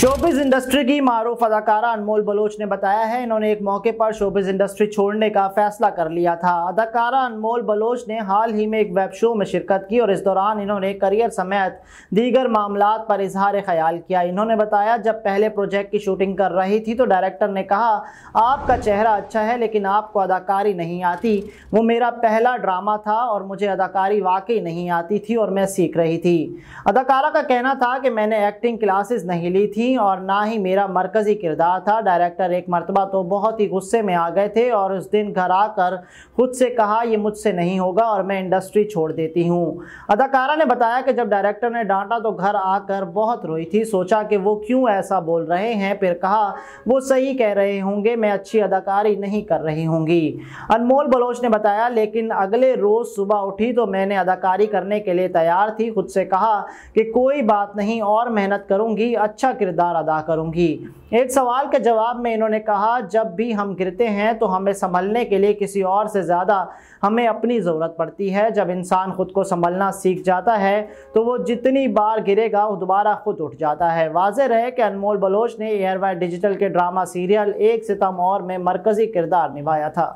showbiz industry की मारूफ अदाकारा अनमोल बलोच ने बताया है इन्होंने एक मौके पर शोबिज इंडस्ट्री छोड़ने का फैसला कर लिया था अदाकारा अनमोल बलोच ने हाल ही में एक वेब शो में शिरकत की और इस दौरान इन्होंने करियर समेत दीगर मामला पर इजहार ख्याल किया इन्होंने बताया जब पहले प्रोजेक्ट की शूटिंग कर रही थी तो डायरेक्टर ने कहा आपका चेहरा अच्छा है लेकिन आपको अदाकारी नहीं आती वो मेरा पहला ड्रामा था और मुझे अदाकारी वाकई नहीं आती थी और मैं सीख रही थी अदाकारा का कहना था कि मैंने एक्टिंग क्लासेस नहीं ली थी थी और ना ही मेरा मरकज़ी किरदार था डायरेक्टर एक मरतबा तो बहुत ही गुस्से में आ गए थे और उस दिन घर आकर खुद से कहा ये मुझसे नहीं होगा और मैं इंडस्ट्री छोड़ देती हूँ अदाकारा ने बताया कि जब डायरेक्टर ने डांटा तो घर आकर बहुत रोई थी सोचा कि वो क्यों ऐसा बोल रहे हैं फिर कहा वो सही कह रहे होंगे मैं अच्छी अदाकारी नहीं कर रही होंगी अनमोल बलोच ने बताया लेकिन अगले रोज़ सुबह उठी तो मैंने अदाकारी करने के लिए तैयार थी खुद से कहा कि कोई बात नहीं और मेहनत करूँगी अच्छा किरदार किरदार अदा करूंगी एक सवाल के जवाब में इन्होंने कहा जब भी हम गिरते हैं तो हमें संभलने के लिए किसी और से ज़्यादा हमें अपनी ज़रूरत पड़ती है जब इंसान खुद को संभलना सीख जाता है तो वो जितनी बार गिरेगा वो दोबारा खुद उठ जाता है वाज रहे कि अनमोल बलोच ने एयरवाई डिजिटल के ड्रामा सीरियल एक सितम और में मरकज़ी किरदार निभाया था